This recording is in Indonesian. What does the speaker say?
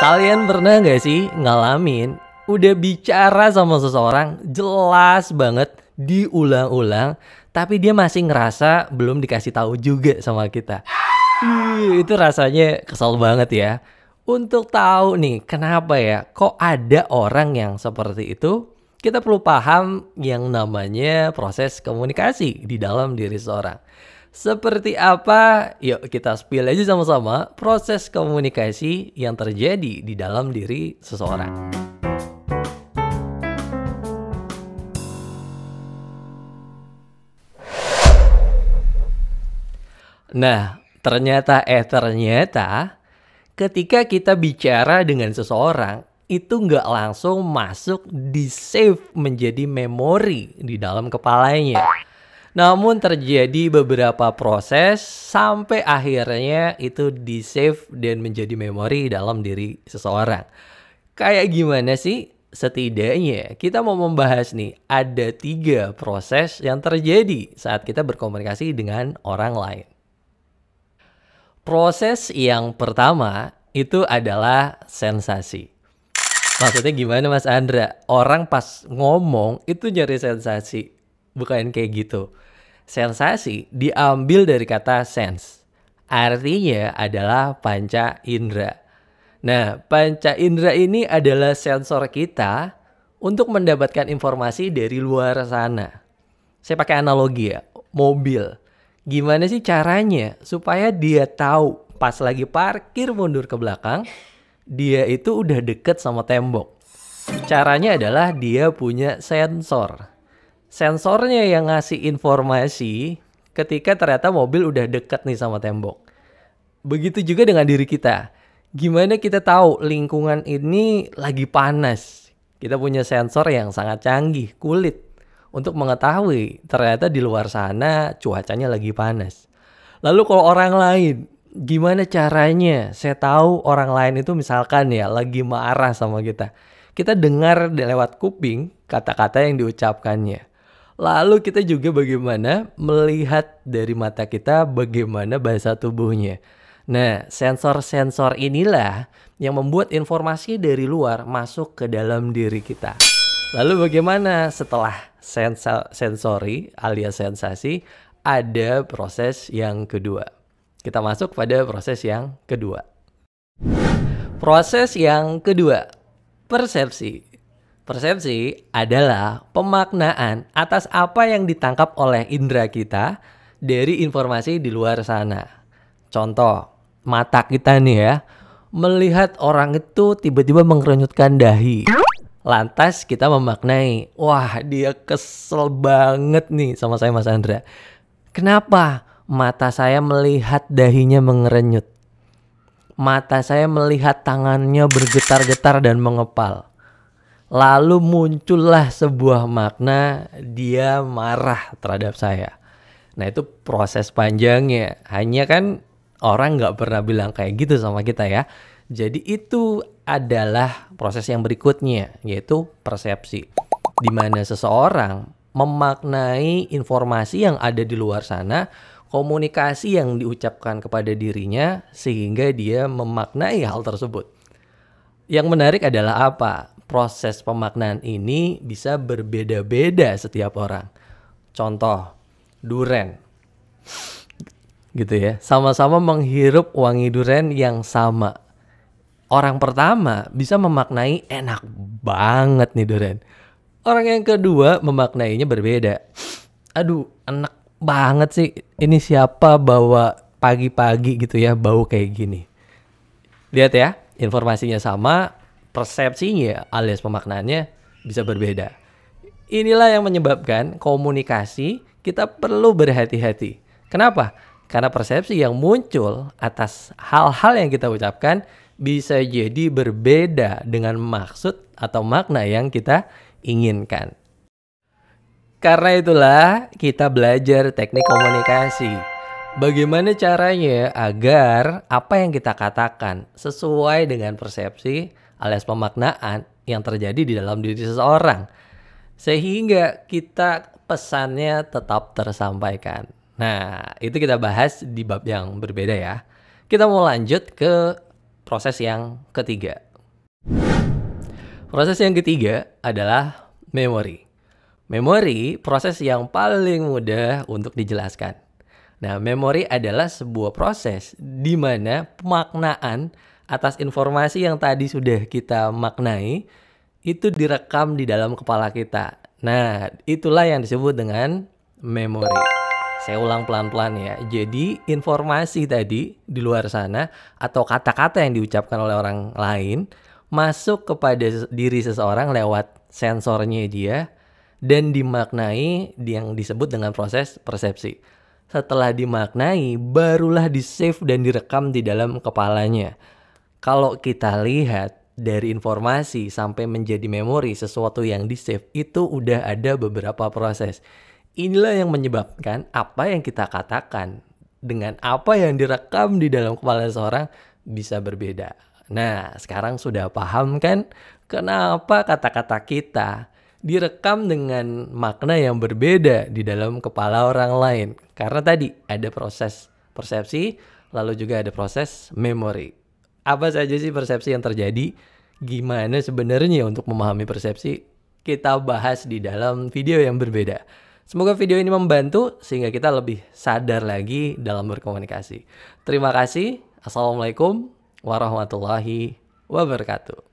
Kalian pernah nggak sih ngalamin udah bicara sama seseorang jelas banget diulang-ulang tapi dia masih ngerasa belum dikasih tahu juga sama kita. Ih, itu rasanya kesel banget ya. Untuk tahu nih kenapa ya kok ada orang yang seperti itu kita perlu paham yang namanya proses komunikasi di dalam diri seorang. Seperti apa? Yuk kita spill aja sama-sama proses komunikasi yang terjadi di dalam diri seseorang. Nah, ternyata eh ternyata ketika kita bicara dengan seseorang, itu nggak langsung masuk di save menjadi memori di dalam kepalanya. Namun terjadi beberapa proses sampai akhirnya itu di save dan menjadi memori dalam diri seseorang. Kayak gimana sih? Setidaknya kita mau membahas nih ada tiga proses yang terjadi saat kita berkomunikasi dengan orang lain. Proses yang pertama itu adalah sensasi. Maksudnya gimana Mas Andra? Orang pas ngomong itu nyari sensasi, bukan kayak gitu. Sensasi diambil dari kata sense. Artinya adalah panca indera. Nah, panca indera ini adalah sensor kita untuk mendapatkan informasi dari luar sana. Saya pakai analogi ya, mobil. Gimana sih caranya supaya dia tahu pas lagi parkir mundur ke belakang, dia itu udah deket sama tembok. Caranya adalah dia punya sensor. Sensornya yang ngasih informasi ketika ternyata mobil udah deket nih sama tembok. Begitu juga dengan diri kita. Gimana kita tahu lingkungan ini lagi panas? Kita punya sensor yang sangat canggih, kulit, untuk mengetahui ternyata di luar sana cuacanya lagi panas. Lalu kalau orang lain gimana caranya saya tahu orang lain itu misalkan ya lagi marah sama kita. Kita dengar lewat kuping kata-kata yang diucapkannya. Lalu kita juga bagaimana melihat dari mata kita bagaimana bahasa tubuhnya. Nah, sensor-sensor inilah yang membuat informasi dari luar masuk ke dalam diri kita. Lalu bagaimana setelah sensor sensori alias sensasi ada proses yang kedua. Kita masuk pada proses yang kedua. Proses yang kedua, persepsi. Persepsi adalah pemaknaan atas apa yang ditangkap oleh indera kita dari informasi di luar sana. Contoh, mata kita nih ya, melihat orang itu tiba-tiba mengerenyutkan dahi. Lantas kita memaknai, wah dia kesel banget nih sama saya Mas Andra. Kenapa? Mata saya melihat dahinya mengerenyut. Mata saya melihat tangannya bergetar-getar dan mengepal. Lalu muncullah sebuah makna dia marah terhadap saya. Nah itu proses panjangnya. Hanya kan orang nggak pernah bilang kayak gitu sama kita ya. Jadi itu adalah proses yang berikutnya yaitu persepsi. Dimana seseorang memaknai informasi yang ada di luar sana komunikasi yang diucapkan kepada dirinya sehingga dia memaknai hal tersebut. Yang menarik adalah apa? Proses pemaknaan ini bisa berbeda-beda setiap orang. Contoh, duren. Gitu ya. Sama-sama menghirup wangi duren yang sama. Orang pertama bisa memaknai enak banget nih duren. Orang yang kedua memaknainya berbeda. Aduh, enak banget sih ini siapa bawa pagi-pagi gitu ya bau kayak gini. Lihat ya, informasinya sama, persepsinya alias pemaknaannya bisa berbeda. Inilah yang menyebabkan komunikasi kita perlu berhati-hati. Kenapa? Karena persepsi yang muncul atas hal-hal yang kita ucapkan bisa jadi berbeda dengan maksud atau makna yang kita inginkan. Karena itulah kita belajar teknik komunikasi. Bagaimana caranya agar apa yang kita katakan sesuai dengan persepsi alias pemaknaan yang terjadi di dalam diri seseorang. Sehingga kita pesannya tetap tersampaikan. Nah, itu kita bahas di bab yang berbeda ya. Kita mau lanjut ke proses yang ketiga. Proses yang ketiga adalah memori. Memori proses yang paling mudah untuk dijelaskan. Nah, memori adalah sebuah proses di mana pemaknaan atas informasi yang tadi sudah kita maknai itu direkam di dalam kepala kita. Nah, itulah yang disebut dengan memori. Saya ulang pelan-pelan ya. Jadi, informasi tadi di luar sana atau kata-kata yang diucapkan oleh orang lain masuk kepada diri seseorang lewat sensornya dia dan dimaknai yang disebut dengan proses persepsi. Setelah dimaknai, barulah di-save dan direkam di dalam kepalanya. Kalau kita lihat dari informasi sampai menjadi memori sesuatu yang di-save itu udah ada beberapa proses. Inilah yang menyebabkan apa yang kita katakan dengan apa yang direkam di dalam kepala seseorang bisa berbeda. Nah, sekarang sudah paham kan kenapa kata-kata kita direkam dengan makna yang berbeda di dalam kepala orang lain. Karena tadi ada proses persepsi, lalu juga ada proses memori. Apa saja sih persepsi yang terjadi? Gimana sebenarnya untuk memahami persepsi? Kita bahas di dalam video yang berbeda. Semoga video ini membantu sehingga kita lebih sadar lagi dalam berkomunikasi. Terima kasih. Assalamualaikum warahmatullahi wabarakatuh.